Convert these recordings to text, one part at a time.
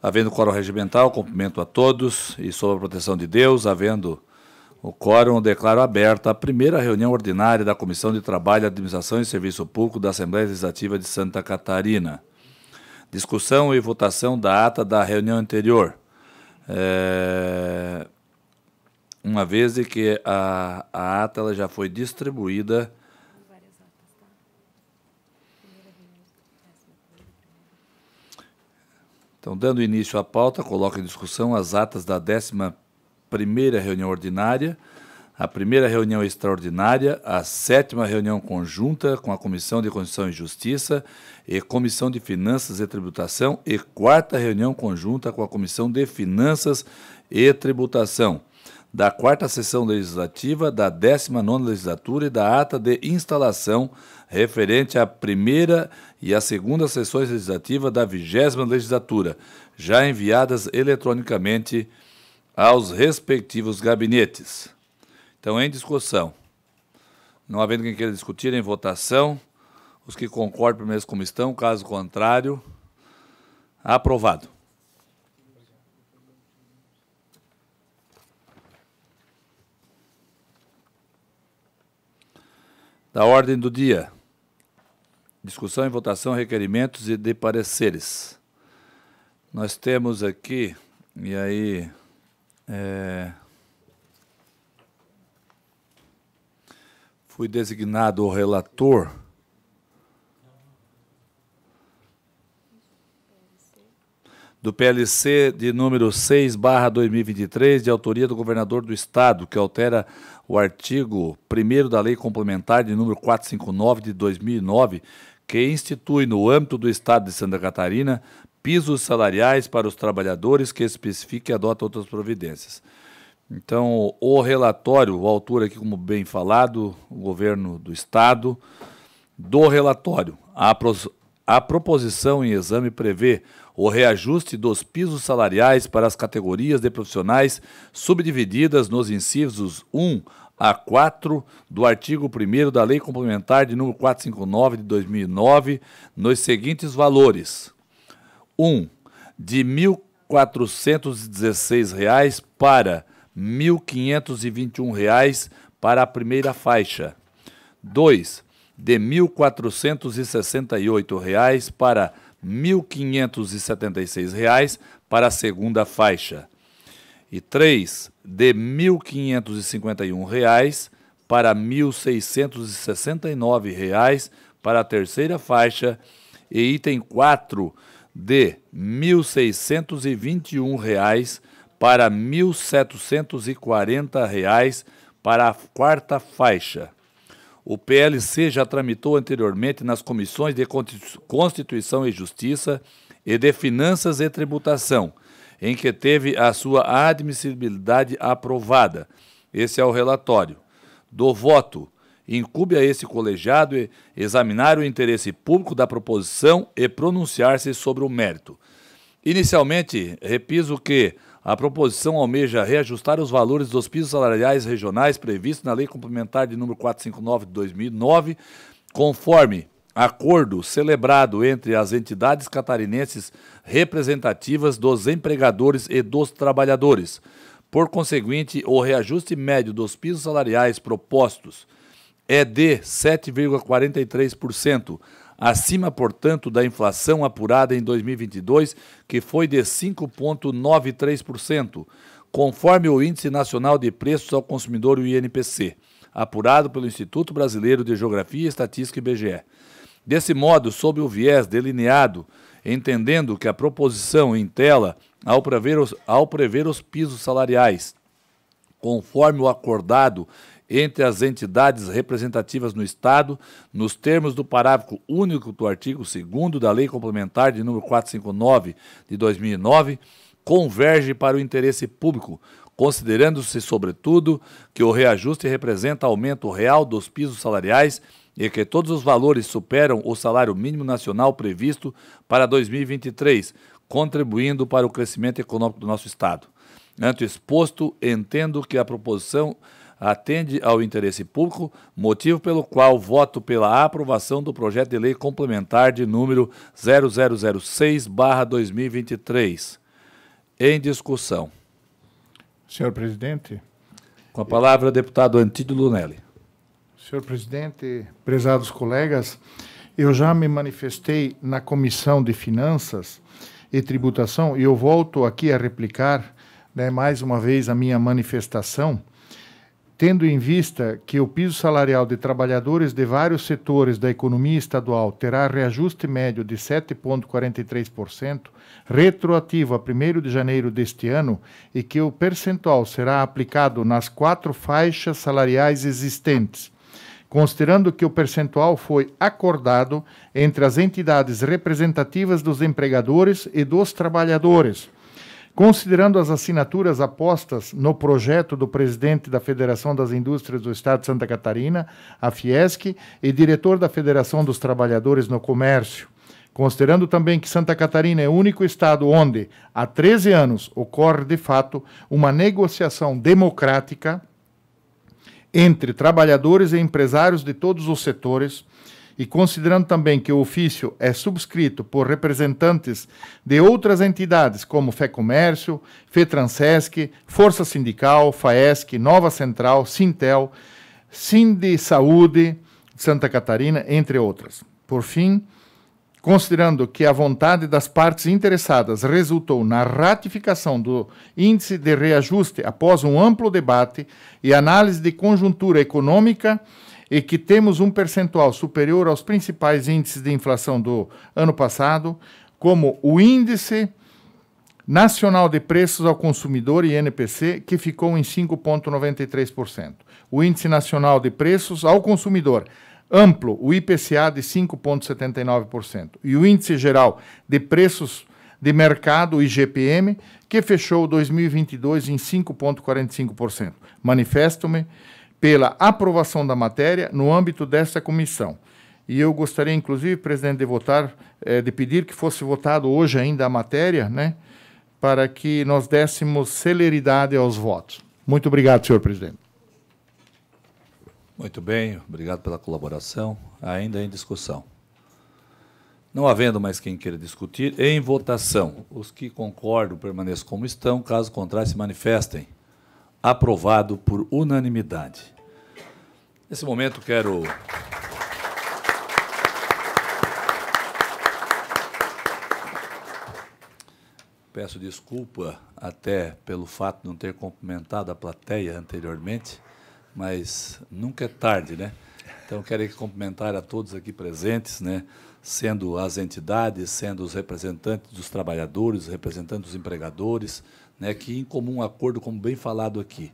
Havendo quórum regimental, cumprimento a todos e sob a proteção de Deus, havendo o quórum, declaro aberta a primeira reunião ordinária da Comissão de Trabalho, Administração e Serviço Público da Assembleia Legislativa de Santa Catarina. Discussão e votação da ata da reunião anterior. É uma vez que a, a ata já foi distribuída Então, dando início à pauta, coloco em discussão as atas da 11ª reunião ordinária, a primeira reunião extraordinária, a sétima reunião conjunta com a Comissão de Constituição e Justiça e Comissão de Finanças e Tributação e quarta reunião conjunta com a Comissão de Finanças e Tributação da quarta sessão legislativa da 19ª legislatura e da ata de instalação referente à primeira e à segunda sessões legislativas da vigésima legislatura, já enviadas eletronicamente aos respectivos gabinetes. Então, em discussão. Não havendo quem queira discutir, em votação. Os que concordam, mesmo como estão. Caso contrário, aprovado. Da ordem do dia. Discussão e votação, requerimentos e de pareceres. Nós temos aqui, e aí. É, fui designado o relator. do PLC de número 6, barra 2023, de autoria do governador do Estado, que altera o artigo 1 da Lei Complementar de número 459 de 2009, que institui no âmbito do Estado de Santa Catarina pisos salariais para os trabalhadores que especifique e adota outras providências. Então, o relatório, o autor aqui, como bem falado, o governo do Estado, do relatório, a, a proposição em exame prevê o reajuste dos pisos salariais para as categorias de profissionais subdivididas nos incisos 1 a 4 do artigo 1 da Lei Complementar de número 459 de 2009, nos seguintes valores: 1. Um, de R$ 1.416 para R$ 1.521 para a primeira faixa. 2. De R$ 1.468 reais para R$ 1.576 para a segunda faixa. E 3 de R$ 1.551 para R$ 1.669 para a terceira faixa e item 4 de R$ 1.621 para R$ 1.740 para a quarta faixa. O PLC já tramitou anteriormente nas comissões de Constituição e Justiça e de Finanças e Tributação em que teve a sua admissibilidade aprovada. Esse é o relatório. Do voto, incube a esse colegiado examinar o interesse público da proposição e pronunciar-se sobre o mérito. Inicialmente, repiso que a proposição almeja reajustar os valores dos pisos salariais regionais previstos na Lei Complementar de número 459 de 2009, conforme acordo celebrado entre as entidades catarinenses representativas dos empregadores e dos trabalhadores. Por conseguinte, o reajuste médio dos pisos salariais propostos é de 7,43%, acima, portanto, da inflação apurada em 2022, que foi de 5,93%, conforme o Índice Nacional de Preços ao Consumidor, o INPC, apurado pelo Instituto Brasileiro de Geografia e Estatística, IBGE. Desse modo, sob o viés delineado, entendendo que a proposição em tela, ao prever os, ao prever os pisos salariais, conforme o acordado entre as entidades representativas no Estado, nos termos do parágrafo único do artigo 2 da Lei Complementar de número 459 de 2009, converge para o interesse público, considerando-se, sobretudo, que o reajuste representa aumento real dos pisos salariais e que todos os valores superam o salário mínimo nacional previsto para 2023, contribuindo para o crescimento econômico do nosso Estado. Ante exposto, entendo que a proposição atende ao interesse público, motivo pelo qual voto pela aprovação do projeto de lei complementar de número 0006/2023. Em discussão. Senhor presidente, com a palavra deputado Antídio Lunelli. Senhor presidente, prezados colegas, eu já me manifestei na Comissão de Finanças e Tributação e eu volto aqui a replicar né, mais uma vez a minha manifestação, tendo em vista que o piso salarial de trabalhadores de vários setores da economia estadual terá reajuste médio de 7,43%, retroativo a 1 de janeiro deste ano, e que o percentual será aplicado nas quatro faixas salariais existentes considerando que o percentual foi acordado entre as entidades representativas dos empregadores e dos trabalhadores. Considerando as assinaturas apostas no projeto do presidente da Federação das Indústrias do Estado de Santa Catarina, a Fiesc, e diretor da Federação dos Trabalhadores no Comércio. Considerando também que Santa Catarina é o único estado onde, há 13 anos, ocorre de fato uma negociação democrática entre trabalhadores e empresários de todos os setores, e considerando também que o ofício é subscrito por representantes de outras entidades como FEComércio, FETransesc, Força Sindical, FAESC, Nova Central, Sintel, Sindisaúde Santa Catarina, entre outras. Por fim, Considerando que a vontade das partes interessadas resultou na ratificação do índice de reajuste após um amplo debate e análise de conjuntura econômica, e que temos um percentual superior aos principais índices de inflação do ano passado, como o Índice Nacional de Preços ao Consumidor, INPC, que ficou em 5,93%, o Índice Nacional de Preços ao Consumidor, amplo, o IPCA de 5,79%, e o Índice Geral de Preços de Mercado, o IGPM, que fechou 2022 em 5,45%. Manifesto-me pela aprovação da matéria no âmbito desta comissão. E eu gostaria, inclusive, presidente, de votar, eh, de pedir que fosse votado hoje ainda a matéria, né, para que nós dessemos celeridade aos votos. Muito obrigado, senhor presidente. Muito bem, obrigado pela colaboração. Ainda em discussão. Não havendo mais quem queira discutir, em votação. Os que concordam permaneçam como estão, caso contrário, se manifestem. Aprovado por unanimidade. Nesse momento, quero. Peço desculpa até pelo fato de não ter cumprimentado a plateia anteriormente mas nunca é tarde, né? Então, quero cumprimentar a todos aqui presentes, né? sendo as entidades, sendo os representantes dos trabalhadores, representantes dos empregadores, né? que, em comum acordo, como bem falado aqui,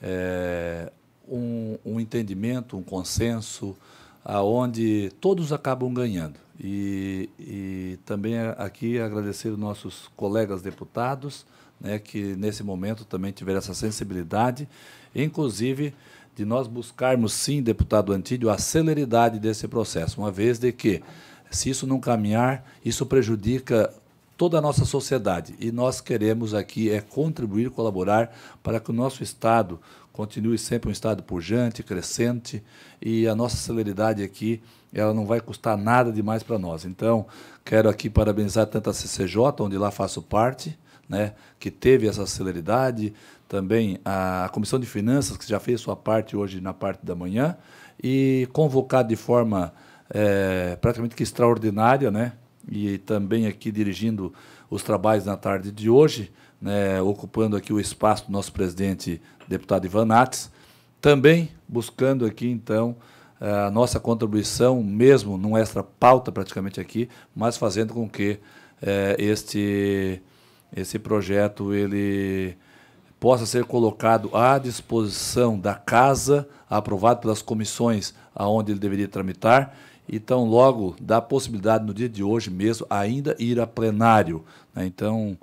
é um, um entendimento, um consenso, aonde todos acabam ganhando. E, e também aqui agradecer os nossos colegas deputados, né, que nesse momento também tiveram essa sensibilidade, inclusive de nós buscarmos, sim, deputado Antídio, a celeridade desse processo, uma vez de que, se isso não caminhar, isso prejudica toda a nossa sociedade. E nós queremos aqui é contribuir, colaborar para que o nosso Estado continue sempre um Estado pujante, crescente, e a nossa celeridade aqui ela não vai custar nada demais para nós. Então, quero aqui parabenizar tanto a CCJ, onde lá faço parte, né, que teve essa celeridade, também a Comissão de Finanças, que já fez sua parte hoje na parte da manhã, e convocar de forma é, praticamente que extraordinária, né, e também aqui dirigindo os trabalhos na tarde de hoje, né, ocupando aqui o espaço do nosso presidente, deputado Ivan Nates, também buscando aqui, então, a nossa contribuição, mesmo num extra pauta praticamente aqui, mas fazendo com que é, este esse projeto ele possa ser colocado à disposição da casa, aprovado pelas comissões aonde ele deveria tramitar. Então, logo, dá possibilidade no dia de hoje mesmo ainda ir a plenário. Né? Então,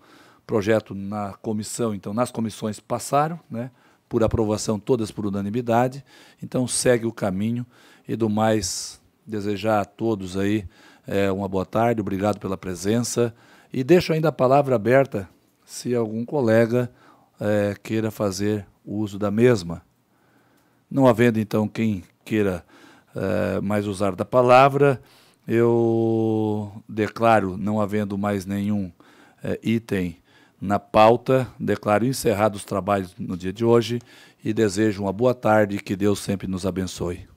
projeto na comissão, então nas comissões passaram, né? por aprovação todas por unanimidade. Então, segue o caminho e do mais desejar a todos aí é, uma boa tarde, obrigado pela presença. E deixo ainda a palavra aberta se algum colega é, queira fazer uso da mesma. Não havendo então quem queira é, mais usar da palavra, eu declaro, não havendo mais nenhum é, item na pauta, declaro encerrados os trabalhos no dia de hoje e desejo uma boa tarde e que Deus sempre nos abençoe.